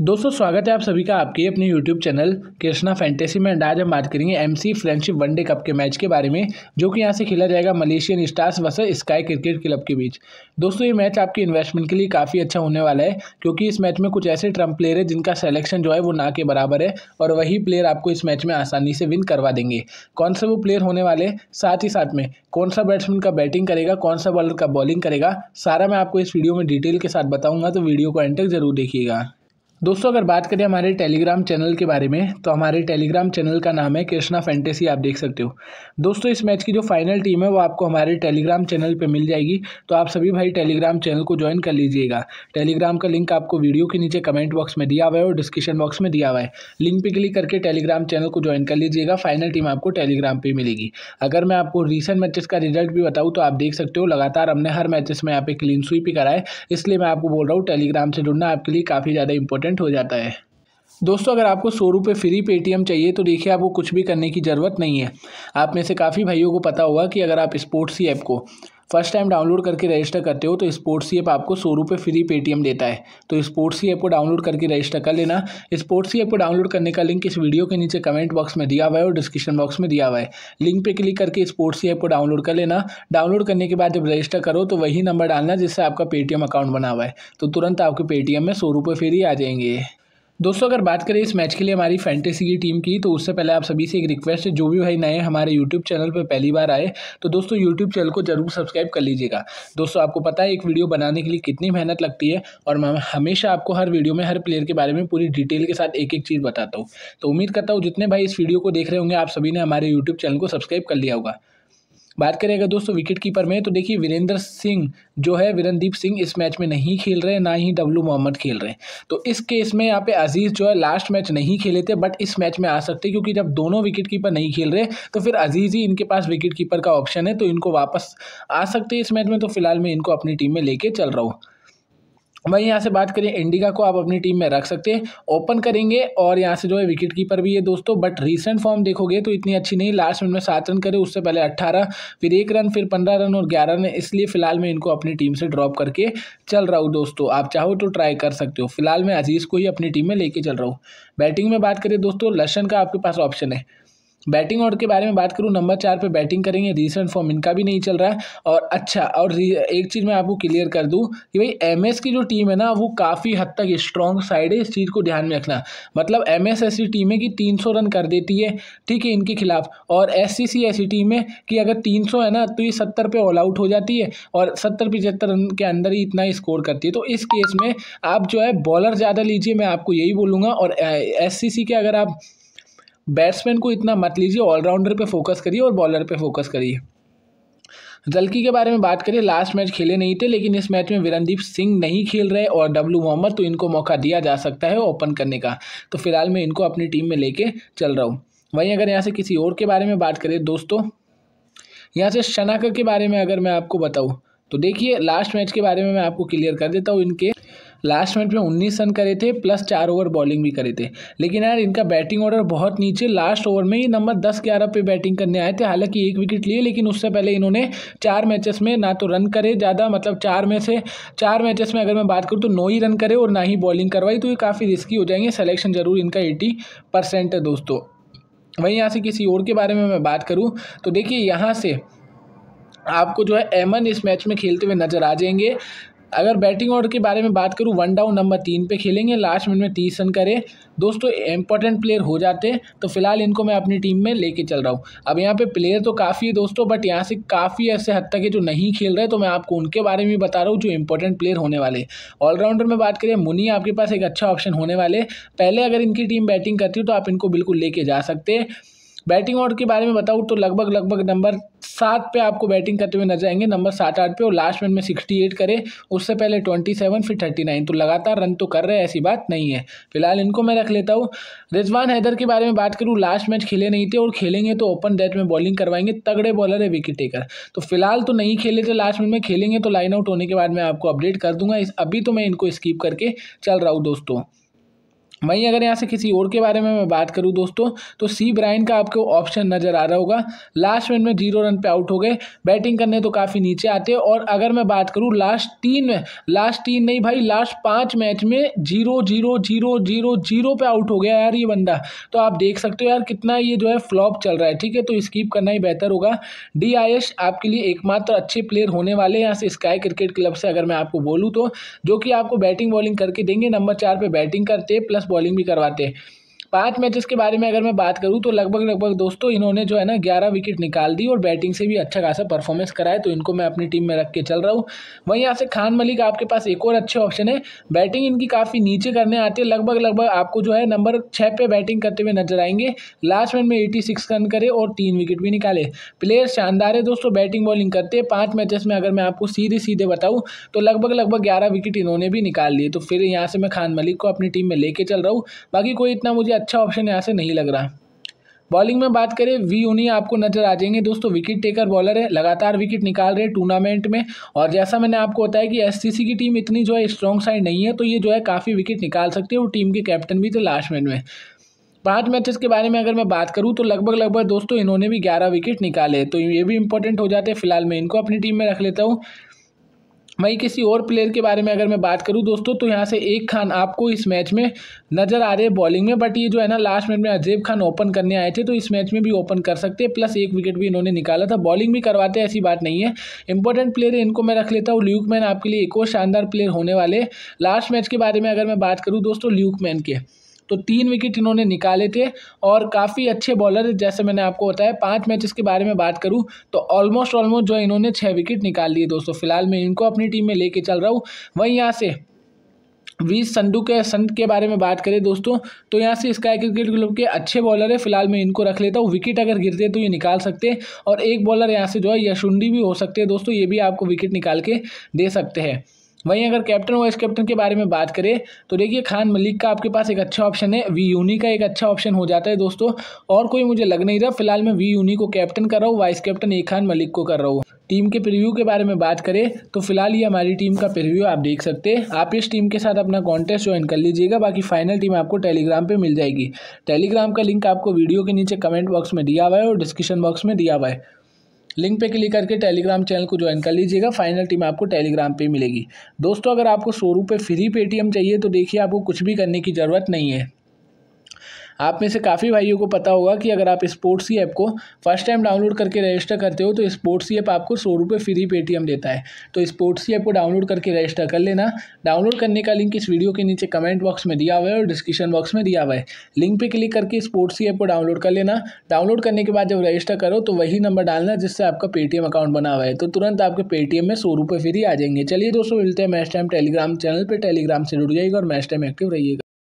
दोस्तों स्वागत है आप सभी का आपके अपने YouTube चैनल कृष्णा फैंटेसी में आज हम बात करेंगे M C friendship one day cup के मैच के बारे में जो कि यहां से खेला जाएगा Malaysian stars versus sky cricket club के बीच दोस्तों ये मैच आपके इन्वेस्टमेंट के लिए काफ़ी अच्छा होने वाला है क्योंकि इस मैच में कुछ ऐसे ट्रम्प प्लेयर है जिनका सेलेक्शन जो है वो ना के बराबर है और वही प्लेयर आपको इस मैच में आसानी से विन करवा देंगे कौन सा वो प्लेयर होने वाले साथ ही साथ में कौन सा बैट्समैन का बैटिंग करेगा कौन सा बॉलर का बॉलिंग करेगा सारा मैं आपको इस वीडियो में डिटेल के साथ बताऊँगा तो वीडियो को एंटर जरूर देखिएगा दोस्तों अगर बात करें हमारे टेलीग्राम चैनल के बारे में तो हमारे टेलीग्राम चैनल का नाम है कृष्णा फैंटेसी आप देख सकते हो दोस्तों इस मैच की जो फाइनल टीम है वो आपको हमारे टेलीग्राम चैनल पे मिल जाएगी तो आप सभी भाई टेलीग्राम चैनल को ज्वाइन कर लीजिएगा टेलीग्राम का लिंक आपको वीडियो के नीचे कमेंट बॉक्स में दिया हुआ है और डिस्क्रिप्शन बॉक्स में दिया हुआ है लिंक पर क्लिक करके टेलीग्राम चैनल को ज्वाइन कर लीजिएगा फाइनल टीम आपको टेलीग्राम पर मिलेगी अगर मैं आपको रिसेंट मैचेस का रिजल्ट भी बताऊँ तो आप देख सकते हो लगातार हमने हर मैचेस में यहाँ पे क्लीन स्वीप ही कराए इसलिए मैं आपको बोल रहा हूँ टेलीग्राम से जुड़ना आपके लिए काफ़ी ज़्यादा इंपॉर्टेंट पेमेंट हो जाता है दोस्तों अगर आपको सौ रुपये फ्री पेटीएम चाहिए तो देखिए आपको कुछ भी करने की ज़रूरत नहीं है आप में से काफ़ी भाइयों को पता होगा कि अगर आप स्पोर्ट्स ही ऐप को फर्स्ट टाइम डाउनलोड करके रजिस्टर करते हो तो स्पोर्ट्स ही ऐप आपको सौ रुपये फ्री पेटीएम देता है तो स्पोर्ट्स ही ऐप को डाउनलोड करके रजिस्टर कर लेना स्पोर्ट्स ही ऐप को डाउनलोड करने का लिंक इस वीडियो के नीचे कमेंट बॉक्स में दिया हुआ है और डिस्क्रिप्शन बॉक्स में दिया हुआ है लिंक पर क्लिक करके स्पोर्ट्स ही ऐप को डाउनलोड कर लेना डाउनलोड करने के बाद जब रजिस्टर करो तो वही नंबर डालना जिससे आपका पेटीएम अकाउंट बना हुआ है तो तुरंत आपके पेटीएम में सौ रुपये फ्री आ जाएंगे दोस्तों अगर बात करें इस मैच के लिए हमारी फैंटेसी की टीम की तो उससे पहले आप सभी से एक रिक्वेस्ट है जो भी भाई नए हमारे यूट्यूब चैनल पर पहली बार आए तो दोस्तों यूट्यूब चैनल को जरूर सब्सक्राइब कर लीजिएगा दोस्तों आपको पता है एक वीडियो बनाने के लिए कितनी मेहनत लगती है और मैं हमेशा आपको हर वीडियो में हर प्लेयर के बारे में पूरी डिटेल के साथ एक एक चीज़ बताता हूँ तो उम्मीद करता हूँ जितने भाई इस वीडियो को देख रहे होंगे आप सभी ने हमारे यूट्यूब चैनल को सब्सक्राइब कर लिया होगा बात करें अगर दोस्तों विकेट कीपर में तो देखिए वीरेंद्र सिंह जो है वीरनदीप सिंह इस मैच में नहीं खेल रहे ना ही डब्लू मोहम्मद खेल रहे तो इस केस में यहाँ पे अजीज़ जो है लास्ट मैच नहीं खेले थे बट इस मैच में आ सकते क्योंकि जब दोनों विकेट कीपर नहीं खेल रहे तो फिर अजीज़ ही इनके पास विकेट कीपर का ऑप्शन है तो इनको वापस आ सकते इस मैच में तो फिलहाल मैं इनको अपनी टीम में लेके चल रहा हूँ वहीं यहाँ से बात करें इंडिका को आप अपनी टीम में रख सकते हैं ओपन करेंगे और यहाँ से जो है विकेट कीपर भी है दोस्तों बट रिसेंट फॉर्म देखोगे तो इतनी अच्छी नहीं लास्ट मिनट में सात रन करे उससे पहले अट्ठारह फिर एक रन फिर पंद्रह रन और ग्यारह रन इसलिए फिलहाल मैं इनको अपनी टीम से ड्रॉप करके चल रहा हूँ दोस्तों आप चाहो तो ट्राई कर सकते हो फिलहाल मैं अजीज़ को ही अपनी टीम में लेके चल रहा हूँ बैटिंग में बात करें दोस्तों लशन का आपके पास ऑप्शन है बैटिंग ऑर्डर के बारे में बात करूँ नंबर चार पे बैटिंग करेंगे रिसेंट फॉर्म इनका भी नहीं चल रहा है और अच्छा और एक चीज़ मैं आपको क्लियर कर दूँ कि भाई एम की जो टीम है ना वो काफ़ी हद तक स्ट्रॉन्ग साइड है इस चीज़ को ध्यान में रखना मतलब एम ऐसी टीम है कि तीन रन कर देती है ठीक है इनके खिलाफ और एस ऐसी टीम है कि अगर तीन है ना तो ये सत्तर पर ऑल आउट हो जाती है और सत्तर पचहत्तर रन के अंदर ही इतना स्कोर करती है तो इस केस में आप जो है बॉलर ज़्यादा लीजिए मैं आपको यही बोलूँगा और एस के अगर आप बैट्समैन को इतना मत लीजिए ऑलराउंडर पे फोकस करिए और बॉलर पे फोकस करिए जल्की के बारे में बात करें लास्ट मैच खेले नहीं थे लेकिन इस मैच में विरनदीप सिंह नहीं खेल रहे और डब्लू मोहम्मद तो इनको मौका दिया जा सकता है ओपन करने का तो फिलहाल मैं इनको अपनी टीम में लेके चल रहा हूँ वहीं अगर यहाँ से किसी और के बारे में बात करें दोस्तों यहाँ से शनाकर के बारे में अगर मैं आपको बताऊँ तो देखिए लास्ट मैच के बारे में मैं आपको क्लियर कर देता हूँ इनके लास्ट मैच में उन्नीस रन करे थे प्लस चार ओवर बॉलिंग भी करे थे लेकिन यार इनका बैटिंग ऑर्डर बहुत नीचे लास्ट ओवर में ही नंबर दस ग्यारह पे बैटिंग करने आए थे हालांकि एक विकेट लिए लेकिन उससे पहले इन्होंने चार मैचेस में ना तो रन करे ज़्यादा मतलब चार में से चार मैचेस में अगर मैं बात करूँ तो नौ ही रन करे और ना ही बॉलिंग करवाई तो ये काफ़ी रिस्की हो जाएंगे सेलेक्शन ज़रूर इनका एटी परसेंट है दोस्तों वहीं यहाँ से किसी और के बारे में मैं बात करूँ तो देखिए यहाँ से आपको जो है एमन इस मैच में खेलते हुए नज़र आ जाएंगे अगर बैटिंग ऑर्डर के बारे में बात करूँ वन डाउन नंबर तीन पे खेलेंगे लास्ट मिनट में तीस रन करें दोस्तों इंपॉर्टेंट प्लेयर हो जाते तो फिलहाल इनको मैं अपनी टीम में लेके चल रहा हूँ अब यहाँ पे प्लेयर तो काफ़ी है दोस्तों बट यहाँ से काफ़ी ऐसे हद तक है जो नहीं खेल रहे तो मैं आपको उनके बारे में भी बता रहा हूँ जो इंपॉर्टेंट प्लेयर होने वाले ऑलराउंडर में बात करें मुनी आपके पास एक अच्छा ऑप्शन होने वाले पहले अगर इनकी टीम बैटिंग करती हो तो आप इनको बिल्कुल लेके जा सकते हैं बैटिंग ऑर्डर के बारे में बताऊँ तो लगभग लगभग नंबर सात पे आपको बैटिंग करते हुए नजर आएंगे नंबर सात आठ पे और लास्ट मैन में सिक्सटी एट करे उससे पहले ट्वेंटी सेवन फिर थर्टी नाइन तो लगातार रन तो कर रहे हैं ऐसी बात नहीं है फिलहाल इनको मैं रख लेता हूँ रिजवान हैदर के बारे में बात करूँ लास्ट मैच खेले नहीं थे और खेलेंगे तो ओपन डेथ में बॉलिंग करवाएंगे तगड़े बॉलर है विकेट टेकर तो फिलहाल तो नहीं खेले थे लास्ट मैच में खेलेंगे तो लाइन आउट होने के बाद मैं आपको अपडेट कर दूंगा इस अभी तो मैं इनको स्कीप करके चल रहा हूँ दोस्तों वहीं अगर यहाँ से किसी और के बारे में मैं बात करूँ दोस्तों तो सी ब्राइन का आपको ऑप्शन नज़र आ रहा होगा लास्ट मिनट में जीरो रन पे आउट हो गए बैटिंग करने तो काफ़ी नीचे आते और अगर मैं बात करूँ लास्ट तीन में लास्ट तीन नहीं भाई लास्ट पाँच मैच में zero zero zero zero zero पे आउट हो गया यार ये बंदा तो आप देख सकते हो यार कितना ये जो है फ्लॉप चल रहा है ठीक है तो स्कीप करना ही बेहतर होगा डी आपके लिए एकमात्र अच्छे प्लेयर होने वाले हैं यहाँ से स्काई क्रिकेट क्लब से अगर मैं आपको बोलूँ तो जो कि आपको बैटिंग बॉलिंग करके देंगे नंबर चार पर बैटिंग करते प्लस पॉलिंग भी करवाते हैं पाँच मैचेस के बारे में अगर मैं बात करूँ तो लगभग लगभग दोस्तों इन्होंने जो है ना ग्यारह विकेट निकाल दी और बैटिंग से भी अच्छा खासा परफॉर्मेंस कराए तो इनको मैं अपनी टीम में रख के चल रहा हूँ वहीं यहाँ से खान मलिक आपके पास एक और अच्छे ऑप्शन है बैटिंग इनकी काफ़ी नीचे करने आती है लगभग लगभग आपको जो है नंबर छः पे बैटिंग करते हुए नजर आएंगे लास्ट मैन में एटी सिक्स रन करे और तीन विकेट भी निकाले प्लेयर शानदार है दोस्तों बैटिंग बॉलिंग करते हैं पाँच मैचेस में अगर मैं आपको सीधे सीधे बताऊँ तो लगभग लगभग ग्यारह विकेट इन्होंने भी निकाल लिए तो फिर यहाँ से मैं खान मलिक को अपनी टीम में लेके चल रहा हूँ बाकी कोई इतना मुझे अच्छा ऑप्शन यहाँ से नहीं लग रहा बॉलिंग में बात करें वी उन्हीं आपको नजर आ जाएंगे दोस्तों विकेट टेकर बॉलर है लगातार विकेट निकाल रहे टूर्नामेंट में और जैसा मैंने आपको बताया कि एस की टीम इतनी जो है स्ट्रॉन्ग साइड नहीं है तो ये जो है काफ़ी विकेट निकाल सकते हैं और टीम के कैप्टन भी थे लास्ट मैच में पांच मैचेस के बारे में अगर मैं बात करूं तो लगभग लगभग दोस्तों इन्होंने भी ग्यारह विकेट निकाले तो ये भी इंपॉर्टेंट हो जाते हैं फिलहाल मैं इनको अपनी टीम में रख लेता हूँ वहीं किसी और प्लेयर के बारे में अगर मैं बात करूं दोस्तों तो यहाँ से एक खान आपको इस मैच में नज़र आ रहे हैं बॉलिंग में बट ये जो है ना लास्ट मिनट में अजेब खान ओपन करने आए थे तो इस मैच में भी ओपन कर सकते हैं प्लस एक विकेट भी इन्होंने निकाला था बॉलिंग भी करवाते ऐसी बात नहीं है इंपॉर्टेंट प्लेयर इनको मैं रख लेता हूँ ल्यूक मैन आपके लिए एक और शानदार प्लेयर होने वाले लास्ट मैच के बारे में अगर मैं बात करूँ दोस्तों ल्यूक मैन के तो तीन विकेट इन्होंने निकाले थे और काफ़ी अच्छे बॉलर जैसे मैंने आपको बताया पाँच मैचेस के बारे में बात करूँ तो ऑलमोस्ट ऑलमोस्ट जो इन्होंने छः विकेट निकाल लिए दोस्तों फिलहाल मैं इनको अपनी टीम में लेके चल रहा हूँ वहीं यहाँ से वी संडू के संत के बारे में बात करें दोस्तों तो यहाँ से स्काई क्रिकेट क्लब के अच्छे बॉलर है फिलहाल मैं इनको रख लेता हूँ विकेट अगर गिरते तो ये निकाल सकते हैं और एक बॉलर यहाँ से जो है यशुंडी भी हो सकते हैं दोस्तों ये भी आपको विकेट निकाल के दे सकते हैं वहीं अगर कैप्टन वाइस कैप्टन के बारे में बात करें तो देखिए खान मलिक का आपके पास एक अच्छा ऑप्शन है वी यूनी का एक अच्छा ऑप्शन हो जाता है दोस्तों और कोई मुझे लग नहीं रहा फिलहाल मैं वी यूनी को कैप्टन कर रहा हूँ vice captain A Khan Malik को कर रहा हूँ टीम के प्रिव्यू के बारे में बात करें तो फिलहाल ये हमारी टीम का प्रिव्यू आप देख सकते हैं आप इस टीम के साथ अपना कॉन्टेस्ट ज्वाइन कर लीजिएगा बाकी फाइनल टीम आपको टेलीग्राम पे मिल जाएगी टेलीग्राम का लिंक आपको वीडियो के नीचे कमेंट बॉक्स में दिया हुआ है और डिस्क्रिप्शन बॉक्स में दिया हुआ है लिंक पे क्लिक करके टेलीग्राम चैनल को ज्वाइन कर लीजिएगा फाइनल टीम आपको टेलीग्राम पे मिलेगी दोस्तों अगर आपको सौ रुपये फ्री पेटीएम चाहिए तो देखिए आपको कुछ भी करने की ज़रूरत नहीं है आप में से काफ़ी भाइयों को पता होगा कि अगर आप स्पोर्ट्स ही ऐप को फर्स्ट टाइम डाउनलोड करके रजिस्टर करते हो तो स्पोर्ट्स ऐप आपको सौ रुपये फ्री पेटीएम देता है तो स्पोर्ट्स ऐप को डाउनलोड करके रजिस्टर कर लेना डाउनलोड करने का लिंक इस वीडियो के नीचे कमेंट बॉक्स में दिया हुआ है और डिस्क्रिप्शन बॉक्स में दिया हुआ है लिंक पर क्लिक करके स्पोर्ट्स ही ऐप को डाउनलोड कर लेना डाउनलोड करने के बाद जब रजिस्टर करो तो वही नंबर डालना जिससे आपका पेटीएम अकाउंट बना हुआ है तो तुरंत आपके पेटीएम में सौ रुपये फ्री आ जाएंगे चलिए दोस्तों मिलते हैं मैच टाइम टेलीग्राम चैनल पर टेलीग्राम से जुड़ जाएगा और मैच टाइम एक्टिव रहिएगा